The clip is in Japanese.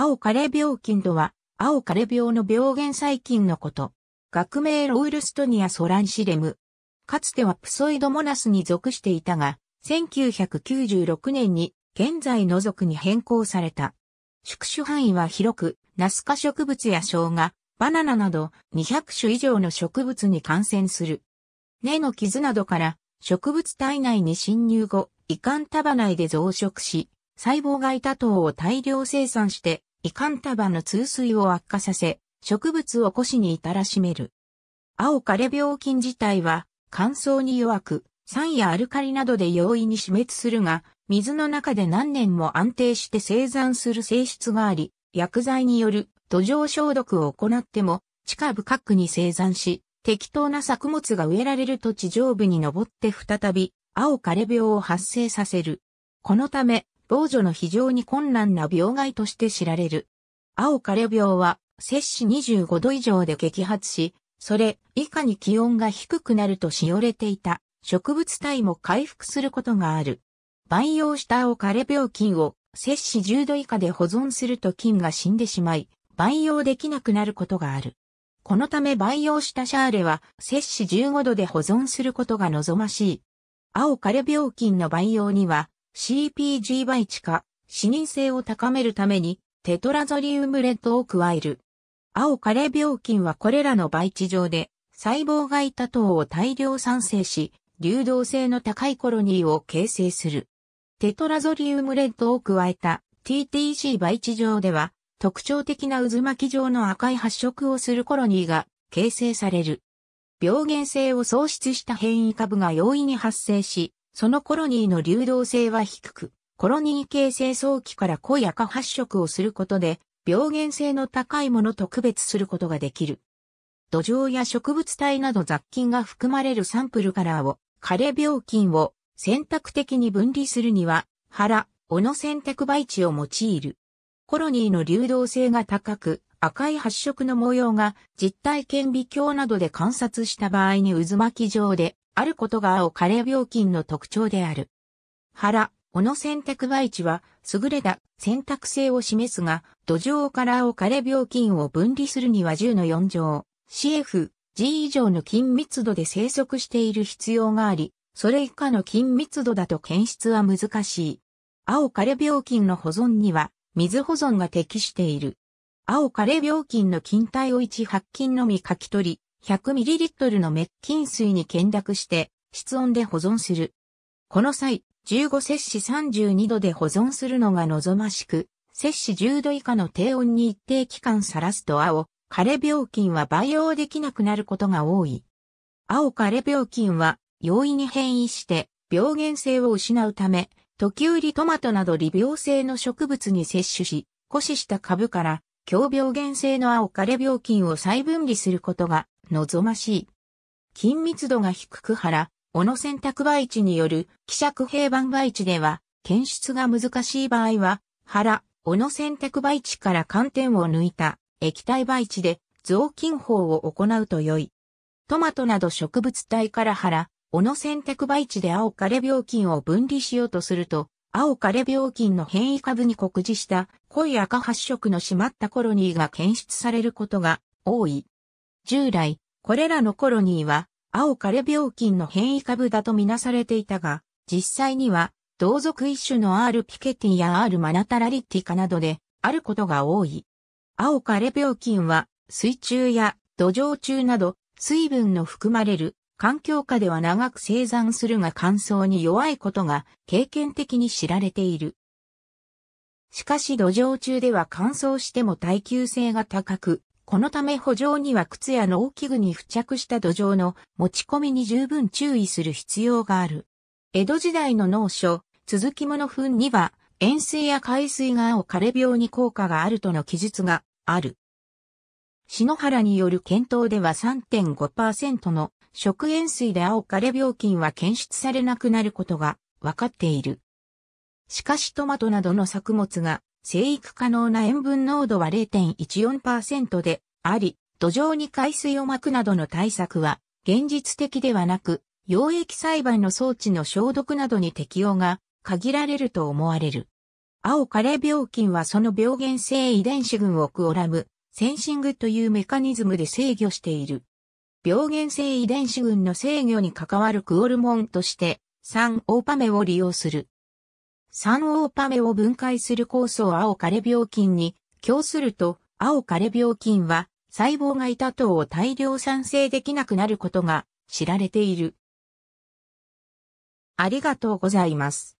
青カレ病菌とは、青カレ病の病原細菌のこと。学名ロウルストニアソランシレム。かつてはプソイドモナスに属していたが、1996年に現在の属に変更された。宿主範囲は広く、ナス科植物や生姜、バナナなど200種以上の植物に感染する。根の傷などから植物体内に侵入後、胃管束内で増殖し、細胞がいた糖を大量生産してみかんの通水を悪化させ、植物を腰に至らしめる。青枯病菌自体は乾燥に弱く、酸やアルカリなどで容易に死滅するが、水の中で何年も安定して生産する性質があり、薬剤による土壌消毒を行っても、地下深くに生産し、適当な作物が植えられると地上部に登って再び、青枯病を発生させる。このため、老女の非常に困難な病害として知られる。青枯れ病は、摂氏25度以上で激発し、それ以下に気温が低くなるとしおれていた植物体も回復することがある。培養した青枯れ病菌を摂氏10度以下で保存すると菌が死んでしまい、培養できなくなることがある。このため培養したシャーレは摂氏15度で保存することが望ましい。青枯れ病菌の培養には CPG 倍地か視認性を高めるために、テトラゾリウムレッドを加える。青カレ病菌はこれらの倍地上で、細胞外多糖を大量産生し、流動性の高いコロニーを形成する。テトラゾリウムレッドを加えた TTC 倍地上では、特徴的な渦巻き状の赤い発色をするコロニーが形成される。病原性を喪失した変異株が容易に発生し、そのコロニーの流動性は低く、コロニー形成早期から濃い赤発色をすることで、病原性の高いものと区別することができる。土壌や植物体など雑菌が含まれるサンプルカラーを、枯れ病菌を選択的に分離するには、腹、尾の選択培地を用いる。コロニーの流動性が高く、赤い発色の模様が実体顕微鏡などで観察した場合に渦巻き状であることが青枯れ病菌の特徴である。腹、小野選択培地は優れた選択性を示すが、土壌から青枯れ、病菌を分離するには10の4乗、CF、G 以上の菌密度で生息している必要があり、それ以下の菌密度だと検出は難しい。青枯れ病菌の保存には、水保存が適している。青枯れ病菌の菌体を一白菌のみ書き取り、100ml の滅菌水に見濁して室温で保存する。この際、15摂氏32度で保存するのが望ましく、摂氏10度以下の低温に一定期間さらすと青、枯れ病菌は培養できなくなることが多い。青枯れ病菌は容易に変異して病原性を失うため、時折トマトなど利病性の植物に摂取し、枯死した株から、強病原性の青枯れ病菌を再分離することが望ましい。緊密度が低く原、小野選択培地による希釈平板培地では、検出が難しい場合は、原、小野選択培地から寒天を抜いた液体培地で雑巾法を行うと良い。トマトなど植物体から原、小野選択培地で青枯れ病菌を分離しようとすると、青枯れ病菌の変異株に酷似した濃い赤発色の締まったコロニーが検出されることが多い。従来、これらのコロニーは、青枯れ病菌の変異株だとみなされていたが、実際には、同族一種の R ピケティや R マナタラリティカなどで、あることが多い。青枯れ病菌は、水中や土壌中など、水分の含まれる環境下では長く生産するが乾燥に弱いことが経験的に知られている。しかし土壌中では乾燥しても耐久性が高く、このため補助には靴や農機具に付着した土壌の持ち込みに十分注意する必要がある。江戸時代の農書、続きもの墳には、塩水や海水が青枯れ病に効果があるとの記述がある。篠原による検討では3.5%の食塩水で青枯れ病菌は検出されなくなることが分かっている。しかしトマトなどの作物が生育可能な塩分濃度は0.14%であり、土壌に海水をまくなどの対策は現実的ではなく、溶液栽培の装置の消毒などに適用が限られると思われる。青枯れ病菌はその病原性遺伝子群をクオラム、センシングというメカニズムで制御している。病原性遺伝子群の制御に関わるクオルモンとして、3オーパメを利用する。オーパメを分解する酵素を青枯れ病菌に供すると、青枯れ病菌は細胞がた糖を大量産生できなくなることが知られている。ありがとうございます。